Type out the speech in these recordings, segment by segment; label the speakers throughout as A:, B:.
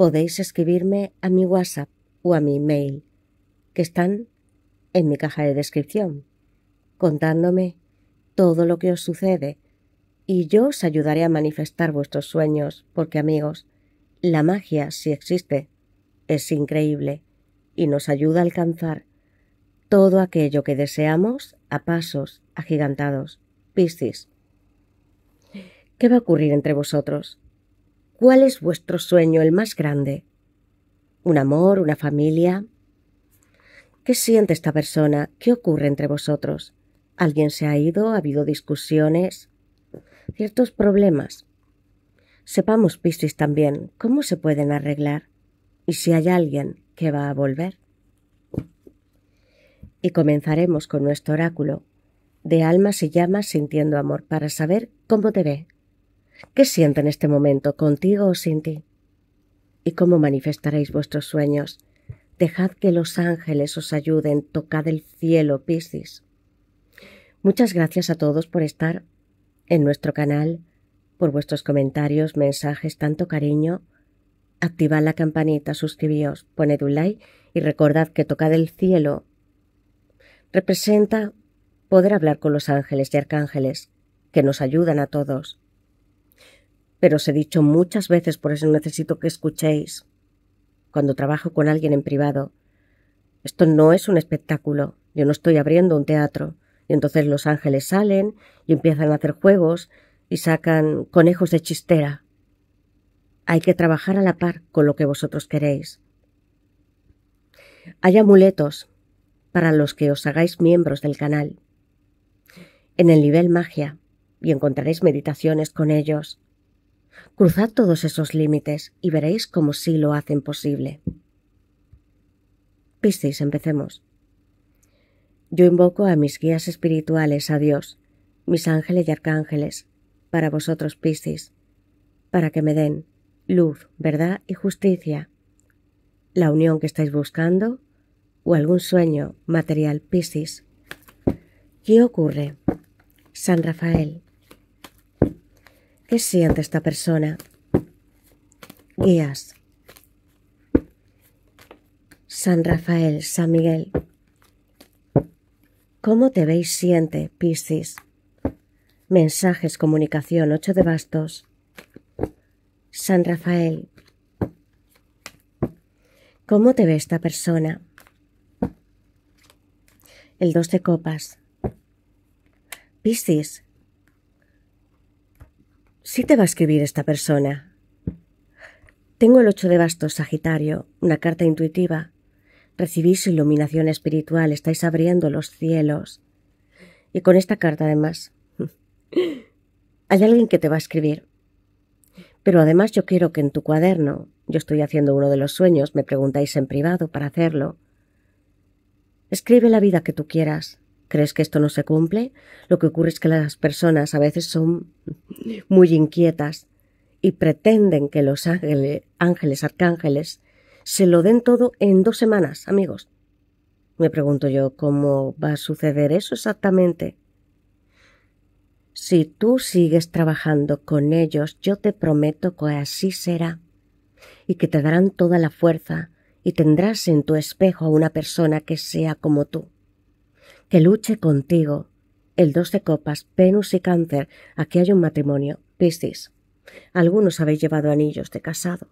A: podéis escribirme a mi WhatsApp o a mi email, que están en mi caja de descripción, contándome todo lo que os sucede y yo os ayudaré a manifestar vuestros sueños, porque amigos, la magia, si existe, es increíble y nos ayuda a alcanzar todo aquello que deseamos a pasos agigantados. Piscis. ¿Qué va a ocurrir entre vosotros? ¿Cuál es vuestro sueño el más grande? ¿Un amor? ¿Una familia? ¿Qué siente esta persona? ¿Qué ocurre entre vosotros? ¿Alguien se ha ido? ¿Ha habido discusiones? Ciertos problemas. Sepamos, Piscis, también cómo se pueden arreglar y si hay alguien que va a volver. Y comenzaremos con nuestro oráculo de almas y llamas sintiendo amor para saber cómo te ve. ¿Qué siento en este momento, contigo o sin ti? ¿Y cómo manifestaréis vuestros sueños? Dejad que los ángeles os ayuden, tocad el cielo, Piscis. Muchas gracias a todos por estar en nuestro canal, por vuestros comentarios, mensajes, tanto cariño. Activad la campanita, suscribíos, poned un like y recordad que tocad el cielo representa poder hablar con los ángeles y arcángeles que nos ayudan a todos pero os he dicho muchas veces, por eso necesito que escuchéis. Cuando trabajo con alguien en privado, esto no es un espectáculo, yo no estoy abriendo un teatro. Y entonces los ángeles salen y empiezan a hacer juegos y sacan conejos de chistera. Hay que trabajar a la par con lo que vosotros queréis. Hay amuletos para los que os hagáis miembros del canal. En el nivel magia, y encontraréis meditaciones con ellos, Cruzad todos esos límites y veréis cómo sí lo hacen posible. Piscis, empecemos. Yo invoco a mis guías espirituales, a Dios, mis ángeles y arcángeles, para vosotros, Piscis, para que me den luz, verdad y justicia, la unión que estáis buscando o algún sueño material, Piscis. ¿Qué ocurre? San Rafael, ¿Qué siente esta persona? Guías. San Rafael, San Miguel. ¿Cómo te veis siente, Piscis? Mensajes, comunicación, ocho de bastos. San Rafael. ¿Cómo te ve esta persona? El 2 de copas. Piscis, Sí te va a escribir esta persona. Tengo el ocho de bastos, Sagitario, una carta intuitiva. Recibís su iluminación espiritual, estáis abriendo los cielos. Y con esta carta, además, hay alguien que te va a escribir. Pero además yo quiero que en tu cuaderno, yo estoy haciendo uno de los sueños, me preguntáis en privado para hacerlo, escribe la vida que tú quieras, ¿Crees que esto no se cumple? Lo que ocurre es que las personas a veces son muy inquietas y pretenden que los ángeles, arcángeles, se lo den todo en dos semanas, amigos. Me pregunto yo, ¿cómo va a suceder eso exactamente? Si tú sigues trabajando con ellos, yo te prometo que así será, y que te darán toda la fuerza, y tendrás en tu espejo a una persona que sea como tú que luche contigo. El 12 copas, Venus y Cáncer, aquí hay un matrimonio, Piscis. Algunos habéis llevado anillos de casado.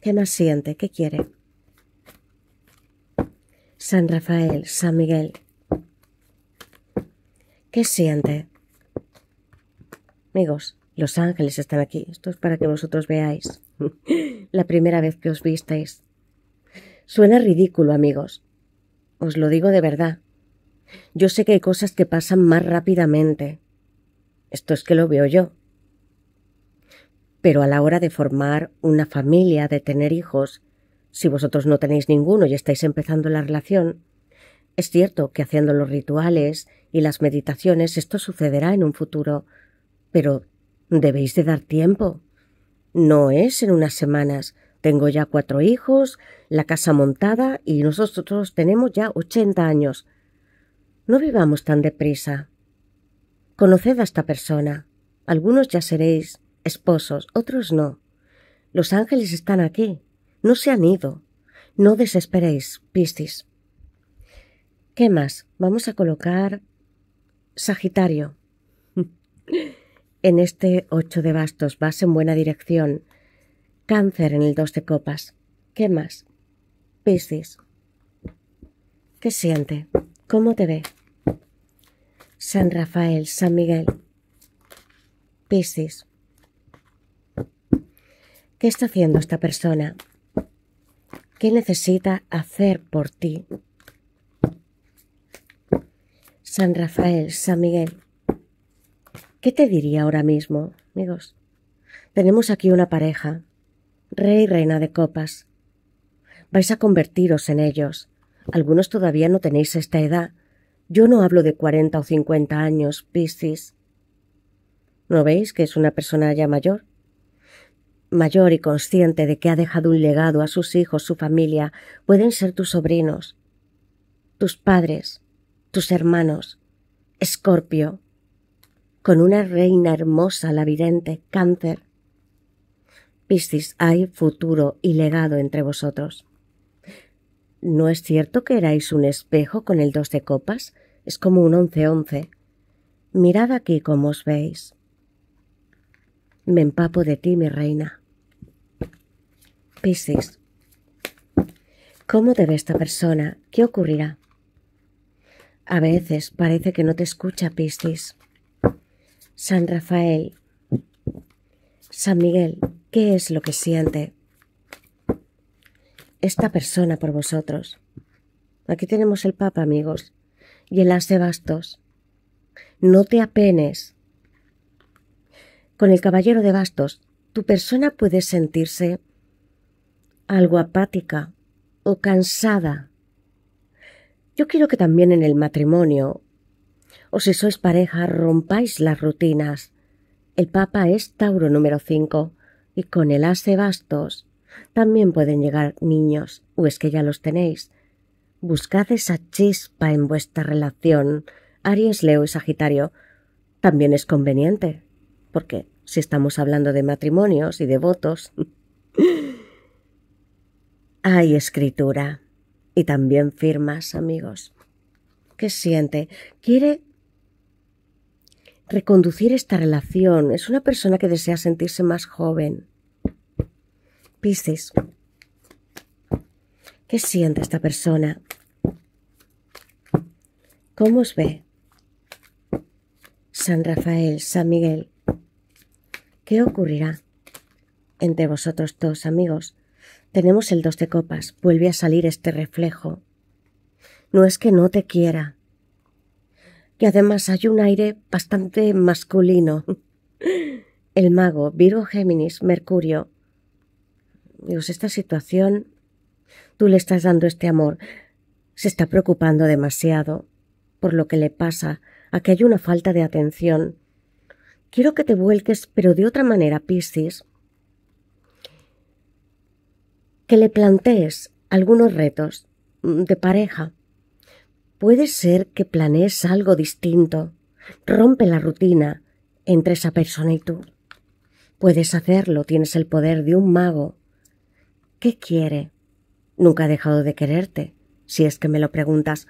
A: ¿Qué más siente? ¿Qué quiere? San Rafael, San Miguel. ¿Qué siente? Amigos, los ángeles están aquí. Esto es para que vosotros veáis. La primera vez que os visteis. Suena ridículo, amigos, os lo digo de verdad. Yo sé que hay cosas que pasan más rápidamente. Esto es que lo veo yo. Pero a la hora de formar una familia, de tener hijos, si vosotros no tenéis ninguno y estáis empezando la relación, es cierto que haciendo los rituales y las meditaciones esto sucederá en un futuro, pero debéis de dar tiempo. No es en unas semanas, tengo ya cuatro hijos, la casa montada y nosotros tenemos ya ochenta años. No vivamos tan deprisa. Conoced a esta persona. Algunos ya seréis esposos, otros no. Los ángeles están aquí. No se han ido. No desesperéis, Piscis. ¿Qué más? Vamos a colocar Sagitario. en este ocho de bastos vas en buena dirección. Cáncer en el dos de copas. ¿Qué más? Piscis. ¿Qué siente? ¿Cómo te ve? San Rafael, San Miguel. Piscis. ¿Qué está haciendo esta persona? ¿Qué necesita hacer por ti? San Rafael, San Miguel. ¿Qué te diría ahora mismo, amigos? Tenemos aquí una pareja rey y reina de copas. Vais a convertiros en ellos. Algunos todavía no tenéis esta edad. Yo no hablo de cuarenta o cincuenta años, Piscis. ¿No veis que es una persona ya mayor? Mayor y consciente de que ha dejado un legado a sus hijos, su familia, pueden ser tus sobrinos, tus padres, tus hermanos. Escorpio. Con una reina hermosa, la vidente, cáncer, Piscis, hay futuro y legado entre vosotros. ¿No es cierto que erais un espejo con el dos de copas? Es como un once-once. Mirad aquí cómo os veis. Me empapo de ti, mi reina. Piscis, ¿cómo te ve esta persona? ¿Qué ocurrirá? A veces parece que no te escucha, Piscis. San Rafael, San Miguel, ¿Qué es lo que siente esta persona por vosotros? Aquí tenemos el Papa, amigos, y el As de Bastos. No te apenes. Con el Caballero de Bastos, tu persona puede sentirse algo apática o cansada. Yo quiero que también en el matrimonio, o si sois pareja, rompáis las rutinas. El Papa es Tauro número 5 y con el hace bastos también pueden llegar niños, o es que ya los tenéis. Buscad esa chispa en vuestra relación. Aries, Leo y Sagitario también es conveniente, porque si estamos hablando de matrimonios y de votos, hay escritura y también firmas, amigos. ¿Qué siente? Quiere reconducir esta relación. Es una persona que desea sentirse más joven. Piscis, ¿qué siente esta persona? ¿Cómo os ve? San Rafael, San Miguel, ¿qué ocurrirá entre vosotros dos amigos? Tenemos el dos de copas, vuelve a salir este reflejo. No es que no te quiera, y además hay un aire bastante masculino. El mago, Virgo, Géminis, Mercurio. Dios, esta situación, tú le estás dando este amor, se está preocupando demasiado por lo que le pasa, a que hay una falta de atención. Quiero que te vuelques, pero de otra manera, Piscis, que le plantees algunos retos de pareja Puede ser que planees algo distinto. Rompe la rutina entre esa persona y tú. Puedes hacerlo, tienes el poder de un mago. ¿Qué quiere? Nunca ha dejado de quererte, si es que me lo preguntas.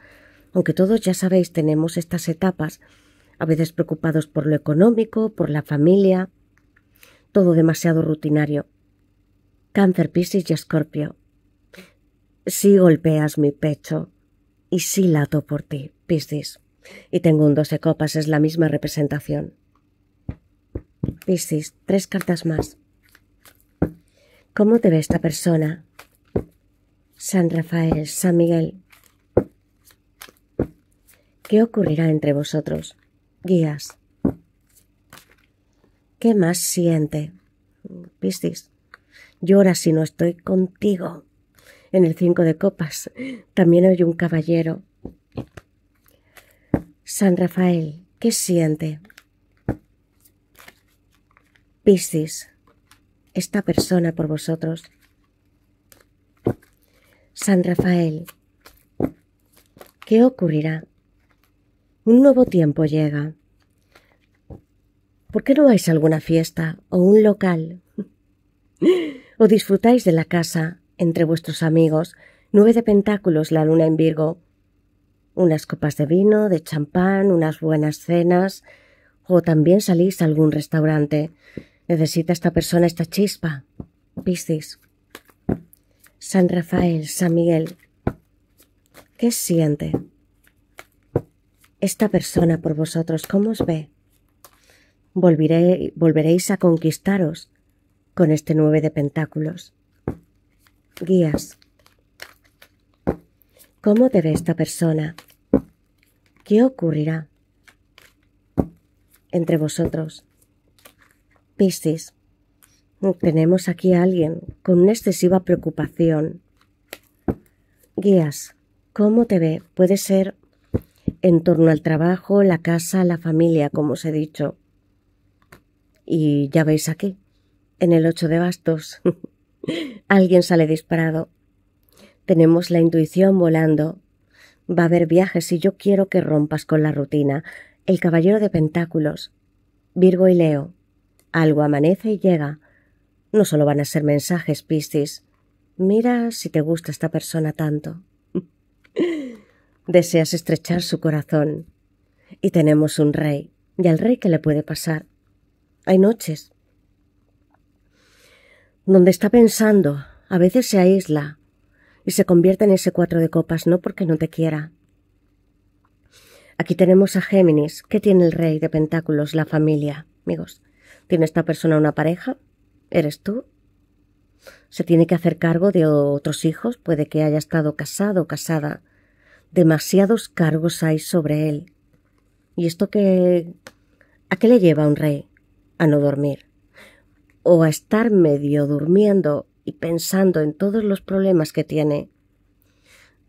A: Aunque todos ya sabéis, tenemos estas etapas, a veces preocupados por lo económico, por la familia, todo demasiado rutinario. Cáncer, Pisces y Escorpio. Si golpeas mi pecho, y sí lato por ti, Piscis. Y tengo un doce copas, es la misma representación. Piscis, tres cartas más. ¿Cómo te ve esta persona? San Rafael, San Miguel. ¿Qué ocurrirá entre vosotros? Guías. ¿Qué más siente? Piscis, llora si no estoy contigo en el cinco de copas. También hay un caballero. San Rafael, ¿qué siente? Piscis, esta persona por vosotros. San Rafael, ¿qué ocurrirá? Un nuevo tiempo llega. ¿Por qué no vais a alguna fiesta o un local? ¿O disfrutáis de la casa entre vuestros amigos, nueve de pentáculos la luna en Virgo, unas copas de vino, de champán, unas buenas cenas, o también salís a algún restaurante. Necesita esta persona esta chispa. Piscis. San Rafael, San Miguel. ¿Qué siente esta persona por vosotros? ¿Cómo os ve? volveréis a conquistaros con este nueve de pentáculos. Guías. ¿Cómo te ve esta persona? ¿Qué ocurrirá entre vosotros? Piscis. Tenemos aquí a alguien con una excesiva preocupación. Guías. ¿Cómo te ve? Puede ser en torno al trabajo, la casa, la familia, como os he dicho. Y ya veis aquí, en el ocho de bastos. Alguien sale disparado. Tenemos la intuición volando. Va a haber viajes y yo quiero que rompas con la rutina. El caballero de pentáculos. Virgo y Leo. Algo amanece y llega. No solo van a ser mensajes, Piscis. Mira si te gusta esta persona tanto. Deseas estrechar su corazón. Y tenemos un rey. Y al rey qué le puede pasar. Hay noches donde está pensando, a veces se aísla y se convierte en ese cuatro de copas, no porque no te quiera. Aquí tenemos a Géminis. ¿Qué tiene el rey de pentáculos? La familia, amigos. ¿Tiene esta persona una pareja? ¿Eres tú? Se tiene que hacer cargo de otros hijos, puede que haya estado casado o casada. Demasiados cargos hay sobre él. ¿Y esto qué? ¿A qué le lleva a un rey? A no dormir o a estar medio durmiendo y pensando en todos los problemas que tiene,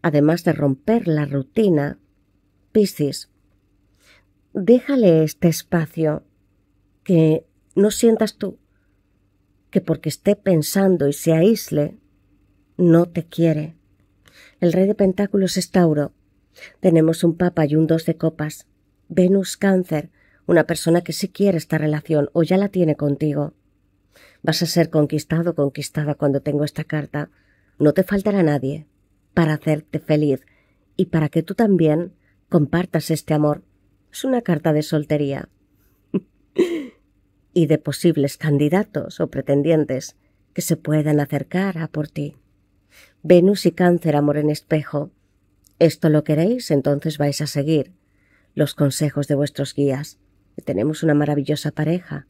A: además de romper la rutina, Piscis, déjale este espacio que no sientas tú que porque esté pensando y se aísle, no te quiere. El rey de pentáculos es Tauro. Tenemos un papa y un dos de copas. Venus cáncer, una persona que sí quiere esta relación o ya la tiene contigo. Vas a ser conquistado, conquistada cuando tengo esta carta. No te faltará nadie para hacerte feliz y para que tú también compartas este amor. Es una carta de soltería. y de posibles candidatos o pretendientes que se puedan acercar a por ti. Venus y Cáncer, amor en espejo. Esto lo queréis, entonces vais a seguir los consejos de vuestros guías. Tenemos una maravillosa pareja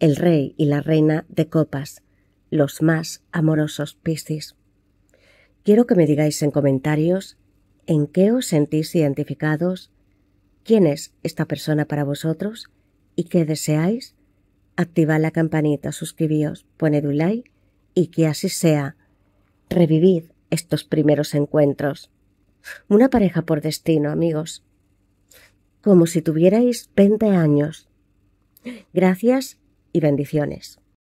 A: el rey y la reina de copas, los más amorosos Piscis. Quiero que me digáis en comentarios en qué os sentís identificados, quién es esta persona para vosotros y qué deseáis. Activad la campanita, suscribíos, poned un like y que así sea. Revivid estos primeros encuentros. Una pareja por destino, amigos. Como si tuvierais 20 años. Gracias y bendiciones.